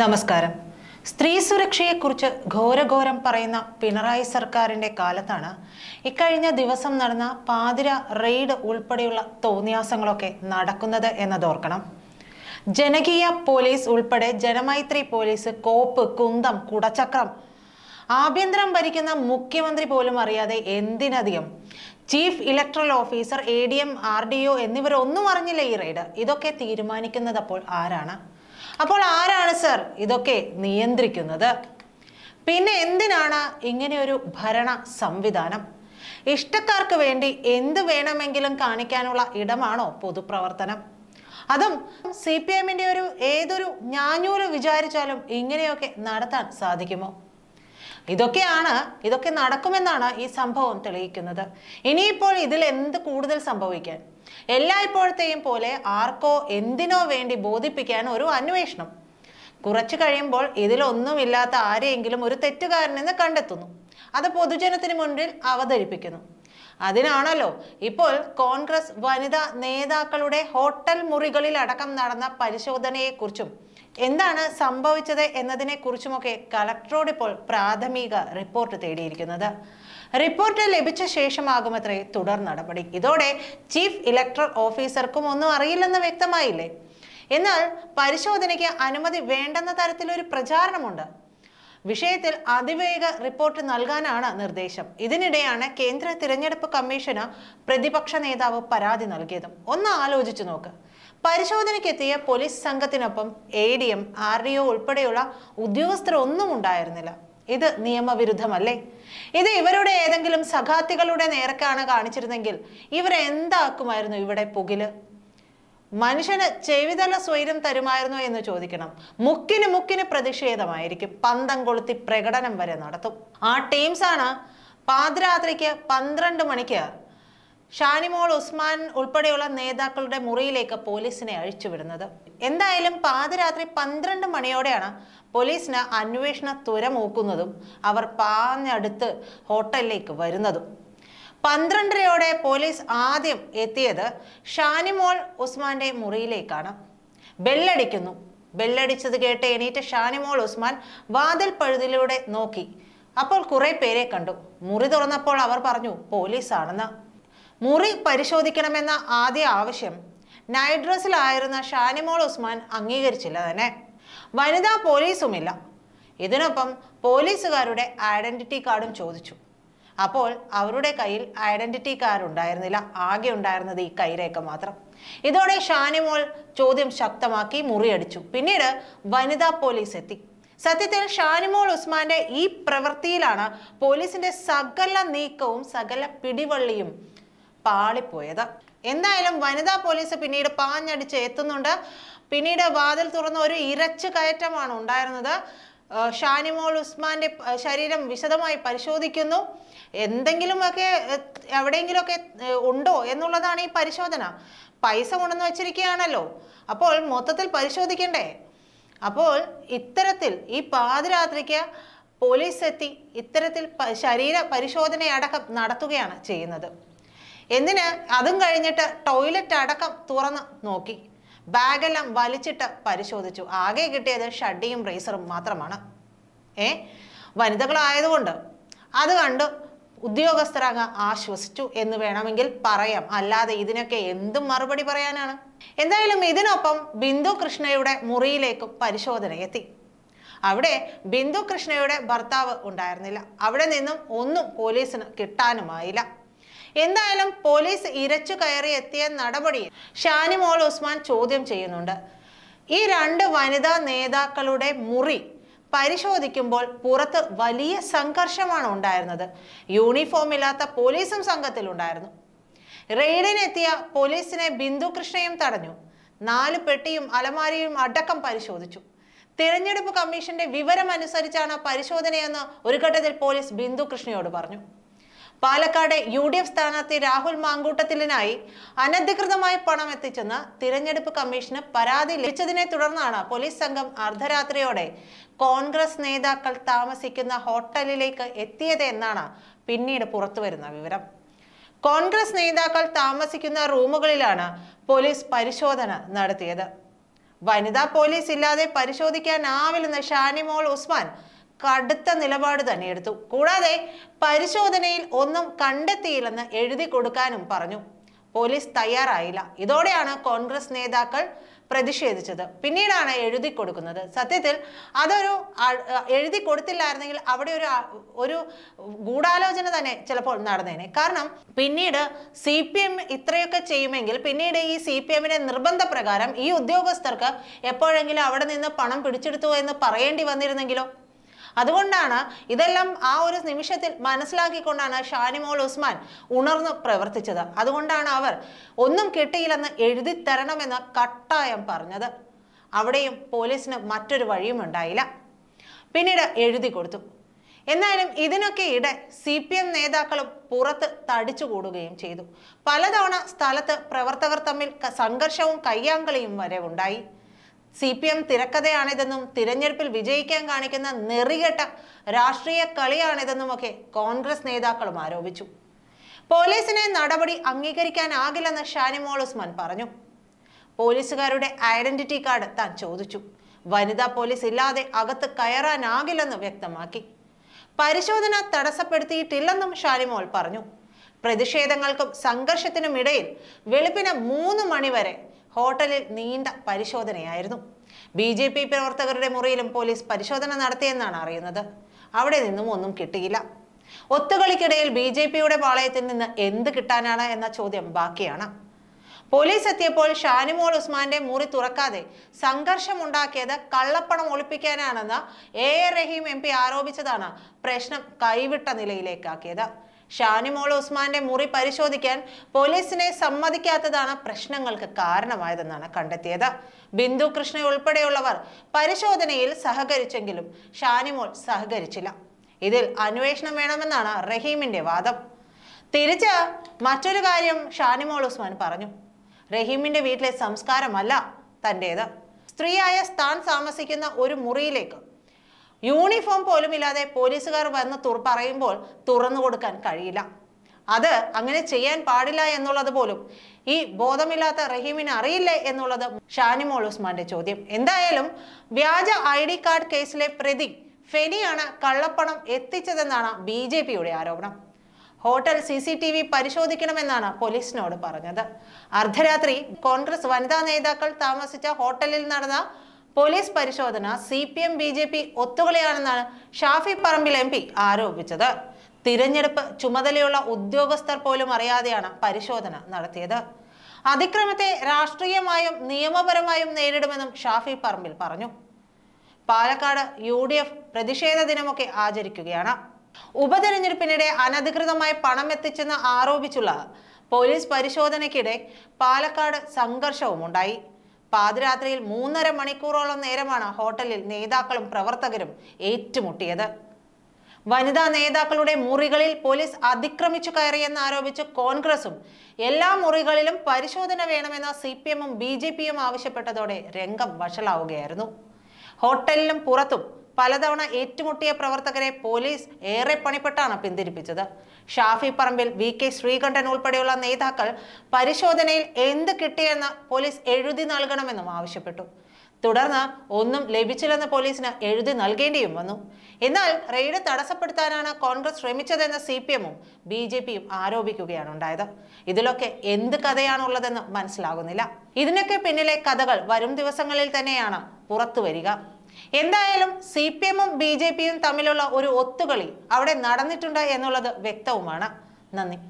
നമസ്കാരം സ്ത്രീ സുരക്ഷയെക്കുറിച്ച് ഘോരഘോരം പറയുന്ന പിണറായി സർക്കാരിന്റെ കാലത്താണ് ഇക്കഴിഞ്ഞ ദിവസം നടന്ന പാതിര റെയ്ഡ് ഉൾപ്പെടെയുള്ള തോന്നിയാസങ്ങളൊക്കെ നടക്കുന്നത് എന്നതോർക്കണം ജനകീയ പോലീസ് ഉൾപ്പെടെ ജനമൈത്രി പോലീസ് കോപ്പ് കുന്തം കുടച്ചക്രം ആഭ്യന്തരം ഭരിക്കുന്ന മുഖ്യമന്ത്രി പോലും അറിയാതെ എന്തിനധികം chief electoral officer A D M R D O എന്നിവരൊന്നും അറിഞ്ഞില്ല ഈ റെയ്ഡ് ഇതൊക്കെ അപ്പോൾ ആരാണ് അപ്പോൾ ആരാണ് സർ ഇതൊക്കെ നിയന്ത്രിക്കുന്നത് പിന്നെ എന്തിനാണ് ഇങ്ങനെയൊരു ഭരണ സംവിധാനം ഇഷ്ടക്കാർക്ക് വേണ്ടി എന്ത് വേണമെങ്കിലും കാണിക്കാനുള്ള ഇടമാണോ പൊതുപ്രവർത്തനം അതും സി പി എമ്മിൻ്റെ ഒരു ഏതൊരു ഞാഞ്ഞൂല് വിചാരിച്ചാലും ഇങ്ങനെയൊക്കെ നടത്താൻ സാധിക്കുമോ ഇതൊക്കെയാണ് ഇതൊക്കെ നടക്കുമെന്നാണ് ഈ സംഭവം തെളിയിക്കുന്നത് ഇനിയിപ്പോൾ ഇതിൽ എന്ത് കൂടുതൽ സംഭവിക്കാൻ എല്ലായ്പ്പോഴത്തെയും പോലെ ആർക്കോ എന്തിനോ വേണ്ടി ബോധിപ്പിക്കാൻ ഒരു അന്വേഷണം കുറച്ചു കഴിയുമ്പോൾ ഇതിലൊന്നുമില്ലാത്ത ആരെയെങ്കിലും ഒരു തെറ്റുകാരനെന്ന് കണ്ടെത്തുന്നു അത് പൊതുജനത്തിന് മുന്നിൽ അവതരിപ്പിക്കുന്നു അതിനാണല്ലോ ഇപ്പോൾ കോൺഗ്രസ് വനിതാ നേതാക്കളുടെ ഹോട്ടൽ മുറികളിൽ അടക്കം നടന്ന പരിശോധനയെക്കുറിച്ചും എന്താണ് സംഭവിച്ചത് കുറിച്ചുമൊക്കെ കളക്ടറോട് ഇപ്പോൾ പ്രാഥമിക റിപ്പോർട്ട് തേടിയിരിക്കുന്നത് റിപ്പോർട്ട് ലഭിച്ച ശേഷമാകുമത്രേ തുടർ നടപടി ഇതോടെ ചീഫ് ഇലക്ടറൽ ഓഫീസർക്കും ഒന്നും അറിയില്ലെന്ന് വ്യക്തമായില്ലേ എന്നാൽ പരിശോധനയ്ക്ക് അനുമതി വേണ്ടെന്ന തരത്തിലൊരു പ്രചാരണമുണ്ട് വിഷയത്തിൽ അതിവേഗ റിപ്പോർട്ട് നൽകാനാണ് നിർദ്ദേശം ഇതിനിടെയാണ് കേന്ദ്ര തിരഞ്ഞെടുപ്പ് കമ്മീഷന് പ്രതിപക്ഷ നേതാവ് പരാതി നൽകിയതും ഒന്ന് ആലോചിച്ചു നോക്ക് പരിശോധനയ്ക്കെത്തിയ പോലീസ് സംഘത്തിനൊപ്പം A D M R D O ഉൾപ്പെടെയുള്ള ഉദ്യോഗസ്ഥരൊന്നും ഉണ്ടായിരുന്നില്ല ഇത് നിയമവിരുദ്ധമല്ലേ ഇത് ഇവരുടെ ഏതെങ്കിലും സഖാത്തികളുടെ നേരക്കാണ് കാണിച്ചിരുന്നെങ്കിൽ ഇവരെന്താക്കുമായിരുന്നു ഇവിടെ പുകില് മനുഷ്യന് ചെവിതല സ്വൈരം തരുമായിരുന്നു എന്ന് ചോദിക്കണം മുക്കിന് മുക്കിന് പ്രതിഷേധമായിരിക്കും പന്തം കൊളുത്തി പ്രകടനം വരെ നടത്തും ആ ടീംസാണ് പാതിരാത്രിക്ക് പന്ത്രണ്ട് മണിക്ക് ഷാനിമോൾ ഉസ്മാൻ ഉൾപ്പെടെയുള്ള നേതാക്കളുടെ മുറിയിലേക്ക് പോലീസിനെ അഴിച്ചുവിടുന്നത് എന്തായാലും പാതിരാത്രി പന്ത്രണ്ട് മണിയോടെയാണ് പോലീസിന് അന്വേഷണ തുരമൂക്കുന്നതും അവർ പാഞ്ഞടുത്ത് ഹോട്ടലിലേക്ക് വരുന്നതും പന്ത്രണ്ടരയോടെ പോലീസ് ആദ്യം എത്തിയത് ഷാനിമോൾ ഉസ്മാന്റെ മുറിയിലേക്കാണ് ബെല്ലടിക്കുന്നു ബെല്ലടിച്ചത് കേട്ട് എണീറ്റ് ഷാനിമോൾ ഉസ്മാൻ വാതിൽ പഴുതിലൂടെ നോക്കി അപ്പോൾ കുറെ പേരെ കണ്ടു മുറി തുറന്നപ്പോൾ അവർ പറഞ്ഞു പോലീസാണെന്ന് മുറി പരിശോധിക്കണമെന്ന ആദ്യ ആവശ്യം നൈഡ്രസിലായിരുന്ന ഷാനിമോൾ ഉസ്മാൻ അംഗീകരിച്ചില്ല തന്നെ വനിതാ പോലീസുമില്ല ഇതിനൊപ്പം പോലീസുകാരുടെ ഐഡന്റിറ്റി കാർഡും ചോദിച്ചു അപ്പോൾ അവരുടെ കയ്യിൽ ഐഡന്റിറ്റി കാർഡ് ഉണ്ടായിരുന്നില്ല ആകെ ഉണ്ടായിരുന്നത് ഈ കൈരേഖ മാത്രം ഇതോടെ ഷാനിമോൾ ചോദ്യം ശക്തമാക്കി മുറിയടിച്ചു പിന്നീട് വനിതാ പോലീസ് എത്തി സത്യത്തിൽ ഷാനിമോൾ ഉസ്മാന്റെ ഈ പ്രവൃത്തിയിലാണ് പോലീസിന്റെ സകല നീക്കവും സകല പിടിവള്ളിയും പാളിപ്പോയത് എന്തായാലും വനിതാ പോലീസ് പിന്നീട് പാഞ്ഞടിച്ച് എത്തുന്നുണ്ട് പിന്നീട് വാതിൽ തുറന്ന ഒരു ഇരച്ചു കയറ്റമാണ് ഉണ്ടായിരുന്നത് ഷാനിമോൾ ഉസ്മാന്റെ ശരീരം വിശദമായി പരിശോധിക്കുന്നു എന്തെങ്കിലുമൊക്കെ എവിടെയെങ്കിലുമൊക്കെ ഉണ്ടോ എന്നുള്ളതാണ് ഈ പരിശോധന പൈസ കൊണ്ടുവന്ന് വെച്ചിരിക്കുകയാണല്ലോ അപ്പോൾ മൊത്തത്തിൽ പരിശോധിക്കണ്ടേ അപ്പോൾ ഇത്തരത്തിൽ ഈ പാതിരാത്രിക്ക് പോലീസ് എത്തി ഇത്തരത്തിൽ ശരീര പരിശോധനയടക്കം നടത്തുകയാണ് ചെയ്യുന്നത് എന്തിന് അതും കഴിഞ്ഞിട്ട് ടോയ്ലറ്റ് അടക്കം തുറന്ന് നോക്കി ബാഗെല്ലാം വലിച്ചിട്ട് പരിശോധിച്ചു ആകെ കിട്ടിയത് ഷഡിയും ബ്രേസറും മാത്രമാണ് ഏ വനിതകളായതുകൊണ്ട് അത് കണ്ട് ഉദ്യോഗസ്ഥരങ്ങ് ആശ്വസിച്ചു എന്ന് വേണമെങ്കിൽ പറയാം അല്ലാതെ ഇതിനൊക്കെ എന്തും മറുപടി പറയാനാണ് എന്തായാലും ഇതിനൊപ്പം ബിന്ദു കൃഷ്ണയുടെ മുറിയിലേക്ക് പരിശോധന എത്തി അവിടെ ബിന്ദു കൃഷ്ണയുടെ ഭർത്താവ് ഉണ്ടായിരുന്നില്ല അവിടെ നിന്നും ഒന്നും പോലീസിന് കിട്ടാനുമായില്ല എന്തായാലും പോലീസ് ഇരച്ചു കയറി എത്തിയ നടപടി ഷാനിമോൾ ഉസ്മാൻ ചോദ്യം ചെയ്യുന്നുണ്ട് ഈ രണ്ട് വനിതാ നേതാക്കളുടെ മുറി പരിശോധിക്കുമ്പോൾ പുറത്ത് വലിയ സംഘർഷമാണ് ഉണ്ടായിരുന്നത് യൂണിഫോം ഇല്ലാത്ത പോലീസും സംഘത്തിലുണ്ടായിരുന്നു റെയ്ഡിനെത്തിയ പോലീസിനെ ബിന്ദു കൃഷ്ണയും തടഞ്ഞു നാല് പെട്ടിയും അലമാരിയും അടക്കം പരിശോധിച്ചു തിരഞ്ഞെടുപ്പ് കമ്മീഷന്റെ വിവരം അനുസരിച്ചാണ് പരിശോധനയെന്ന് ഒരു ഘട്ടത്തിൽ പോലീസ് ബിന്ദു കൃഷ്ണയോട് പറഞ്ഞു പാലക്കാട് യു ഡി എഫ് സ്ഥാനാർത്ഥി രാഹുൽ മാങ്കൂട്ടത്തിലിനായി അനധികൃതമായി പണം എത്തിച്ചെന്ന് തിരഞ്ഞെടുപ്പ് കമ്മീഷന് പരാതി ലഭിച്ചതിനെ തുടർന്നാണ് പോലീസ് സംഘം അർദ്ധരാത്രിയോടെ കോൺഗ്രസ് നേതാക്കൾ താമസിക്കുന്ന ഹോട്ടലിലേക്ക് എത്തിയത് എന്നാണ് പിന്നീട് പുറത്തുവരുന്ന വിവരം കോൺഗ്രസ് നേതാക്കൾ താമസിക്കുന്ന റൂമുകളിലാണ് പോലീസ് പരിശോധന നടത്തിയത് വനിതാ പോലീസ് ഇല്ലാതെ പരിശോധിക്കാനാവില്ലെന്ന് ഷാനിമോൾ ഉസ്മാൻ കടുത്ത നിലപാട് തന്നെ എടുത്തു കൂടാതെ പരിശോധനയിൽ ഒന്നും കണ്ടെത്തിയില്ലെന്ന് എഴുതി കൊടുക്കാനും പറഞ്ഞു പോലീസ് തയ്യാറായില്ല ഇതോടെയാണ് കോൺഗ്രസ് നേതാക്കൾ പ്രതിഷേധിച്ചത് പിന്നീടാണ് എഴുതി കൊടുക്കുന്നത് സത്യത്തിൽ അതൊരു എഴുതി കൊടുത്തില്ലായിരുന്നെങ്കിൽ അവിടെ ഒരു ഒരു ഗൂഢാലോചന തന്നെ ചിലപ്പോൾ നടന്നേനെ കാരണം പിന്നീട് സി പി എം ഇത്രയൊക്കെ ചെയ്യുമെങ്കിൽ പിന്നീട് ഈ സി പി എമ്മിന്റെ നിർബന്ധ പ്രകാരം ഈ ഉദ്യോഗസ്ഥർക്ക് എപ്പോഴെങ്കിലും അവിടെ നിന്ന് പണം പിടിച്ചെടുത്തു എന്ന് പറയേണ്ടി വന്നിരുന്നെങ്കിലോ അതുകൊണ്ടാണ് ഇതെല്ലാം ആ ഒരു നിമിഷത്തിൽ മനസ്സിലാക്കിക്കൊണ്ടാണ് ഷാനിമോൾ ഉസ്മാൻ ഉണർന്ന് പ്രവർത്തിച്ചത് അതുകൊണ്ടാണ് അവർ ഒന്നും കിട്ടിയില്ലെന്ന് എഴുതി തരണമെന്ന് കട്ടായം പറഞ്ഞത് അവിടെയും പോലീസിന് മറ്റൊരു വഴിയും ഉണ്ടായില്ല പിന്നീട് എഴുതി കൊടുത്തു എന്നാലും ഇതിനൊക്കെ ഇടെ സി പി എം നേതാക്കളും പുറത്ത് തടിച്ചുകൂടുകയും ചെയ്തു പലതവണ സ്ഥലത്ത് പ്രവർത്തകർ തമ്മിൽ സംഘർഷവും കയ്യാങ്കളിയും വരെ ഉണ്ടായി സി പി എം തിരക്കഥയാണിതെന്നും തിരഞ്ഞെടുപ്പിൽ വിജയിക്കാൻ കാണിക്കുന്ന നെറികെട്ട രാഷ്ട്രീയ ഒക്കെ കോൺഗ്രസ് നേതാക്കളും ആരോപിച്ചു പോലീസിനെ നടപടി അംഗീകരിക്കാനാകില്ലെന്ന് ഷാനിമോൾ ഉസ്മാൻ പറഞ്ഞു പോലീസുകാരുടെ ഐഡന്റിറ്റി കാർഡ് താൻ ചോദിച്ചു വനിതാ പോലീസ് ഇല്ലാതെ അകത്ത് കയറാനാകില്ലെന്ന് വ്യക്തമാക്കി പരിശോധന തടസ്സപ്പെടുത്തിയിട്ടില്ലെന്നും ഷാനിമോൾ പറഞ്ഞു പ്രതിഷേധങ്ങൾക്കും സംഘർഷത്തിനുമിടയിൽ വെളുപ്പിന് മൂന്ന് മണിവരെ ഹോട്ടലിൽ നീണ്ട പരിശോധനയായിരുന്നു ബി ജെ പി പ്രവർത്തകരുടെ മുറിയിലും പോലീസ് പരിശോധന നടത്തിയെന്നാണ് അറിയുന്നത് അവിടെ നിന്നും ഒന്നും കിട്ടിയില്ല ഒത്തുകളിക്കിടയിൽ ബി ജെ പിയുടെ പാളയത്തിൽ നിന്ന് എന്ത് കിട്ടാനാണ് എന്ന ചോദ്യം ബാക്കിയാണ് പോലീസ് എത്തിയപ്പോൾ ഷാനിമോൾ ഉസ്മാന്റെ മുറി തുറക്കാതെ സംഘർഷമുണ്ടാക്കിയത് കള്ളപ്പണം ഒളിപ്പിക്കാനാണെന്ന് A A Rahim M P ആരോപിച്ചതാണ് പ്രശ്നം കൈവിട്ട നിലയിലേക്കാക്കിയത് ഷാനിമോൾ ഉസ്മാന്റെ മുറി പരിശോധിക്കാൻ പോലീസിനെ സമ്മതിക്കാത്തതാണ് പ്രശ്നങ്ങൾക്ക് കാരണമായതെന്നാണ് കണ്ടെത്തിയത് ബിന്ദു കൃഷ്ണ ഉൾപ്പെടെയുള്ളവർ പരിശോധനയിൽ സഹകരിച്ചെങ്കിലും ഷാനിമോൾ സഹകരിച്ചില്ല ഇതിൽ അന്വേഷണം വേണമെന്നാണ് റഹീമിന്റെ വാദം തിരിച്ച് മറ്റൊരു കാര്യം ഷാനിമോൾ ഉസ്മാൻ പറഞ്ഞു റഹീമിന്റെ വീട്ടിലെ സംസ്കാരമല്ല തൻ്റെത് സ്ത്രീയായ സ്ഥാൻ താമസിക്കുന്ന ഒരു മുറിയിലേക്ക് യൂണിഫോം പോലും ഇല്ലാതെ പോലീസുകാർ വന്ന് തുറ പറയുമ്പോൾ തുറന്നു കൊടുക്കാൻ കഴിയില്ല അത് അങ്ങനെ ചെയ്യാൻ പാടില്ല എന്നുള്ളത് പോലും ഈ ബോധമില്ലാത്ത റഹീമിന് അറിയില്ലേ എന്നുള്ളത് ഷാനിമോൾ ഉസ്മാന്റെ ചോദ്യം എന്തായാലും വ്യാജ ഐ ഡി കാർഡ് കേസിലെ പ്രതി ഫെനിയാണ് കള്ളപ്പണം എത്തിച്ചതെന്നാണ് ബി ജെ പിയുടെ ആരോപണം hotel C C T V പരിശോധിക്കണമെന്നാണ് പോലീസിനോട് പറഞ്ഞത് അർദ്ധരാത്രി കോൺഗ്രസ് വനിതാ നേതാക്കൾ താമസിച്ച ഹോട്ടലിൽ നടന്ന പോലീസ് പരിശോധന C P M B J P ഒത്തുകളിയാണെന്നാണ് ഷാഫി പറമ്പിൽ എം പി ആരോപിച്ചത് തിരഞ്ഞെടുപ്പ് ചുമതലയുള്ള ഉദ്യോഗസ്ഥർ പോലും അറിയാതെയാണ് പരിശോധന നടത്തിയത് അതിക്രമത്തെ രാഷ്ട്രീയമായും നിയമപരമായും നേരിടുമെന്നും ഷാഫി പറമ്പിൽ പറഞ്ഞു പാലക്കാട് യു ഡി എഫ് പ്രതിഷേധ ദിനമൊക്കെ ആചരിക്കുകയാണ് ഉപതെരഞ്ഞെടുപ്പിനിടെ അനധികൃതമായി പണം എത്തിച്ചെന്ന് ആരോപിച്ചുള്ള പോലീസ് പരിശോധനയ്ക്കിടെ പാലക്കാട് സംഘർഷവും ഉണ്ടായി പാതിരാത്രിയിൽ മൂന്നര മണിക്കൂറോളം നേരമാണ് ഹോട്ടലിൽ നേതാക്കളും പ്രവർത്തകരും ഏറ്റുമുട്ടിയത് വനിതാ നേതാക്കളുടെ മുറികളിൽ പോലീസ് അതിക്രമിച്ചു കയറിയെന്ന് ആരോപിച്ച് കോൺഗ്രസും എല്ലാ മുറികളിലും പരിശോധന വേണമെന്ന സി പി എമ്മും ബി ജെ പിയും ആവശ്യപ്പെട്ടതോടെ രംഗം വഷളാവുകയായിരുന്നു ഹോട്ടലിലും പുറത്തും പലതവണ ഏറ്റുമുട്ടിയ പ്രവർത്തകരെ പോലീസ് ഏറെ പണിപ്പെട്ടാണ് പിന്തിരിപ്പിച്ചത് ഷാഫി പറമ്പിൽ വി കെ ശ്രീകണ്ഠൻ ഉൾപ്പെടെയുള്ള നേതാക്കൾ പരിശോധനയിൽ എന്ത് കിട്ടിയെന്ന് പോലീസ് എഴുതി നൽകണമെന്നും ആവശ്യപ്പെട്ടു തുടർന്ന് ഒന്നും ലഭിച്ചില്ലെന്ന് പോലീസിന് എഴുതി നൽകേണ്ടിയും വന്നു എന്നാൽ റെയ്ഡ് തടസ്സപ്പെടുത്താനാണ് കോൺഗ്രസ് ശ്രമിച്ചതെന്ന് സി പി എമ്മും ബി ജെ പിയും ആരോപിക്കുകയാണ് ഉണ്ടായത് ഇതിലൊക്കെ എന്ത് കഥയാണുള്ളതെന്ന് മനസ്സിലാകുന്നില്ല ഇതിനൊക്കെ പിന്നിലെ കഥകൾ വരും ദിവസങ്ങളിൽ തന്നെയാണ് പുറത്തു വരിക എന്തായാലും സി പി എമ്മും ബി ജെ പിയും തമ്മിലുള്ള ഒരു ഒത്തുകളി അവിടെ നടന്നിട്ടുണ്ട് എന്നുള്ളത് വ്യക്തവുമാണ് നന്ദി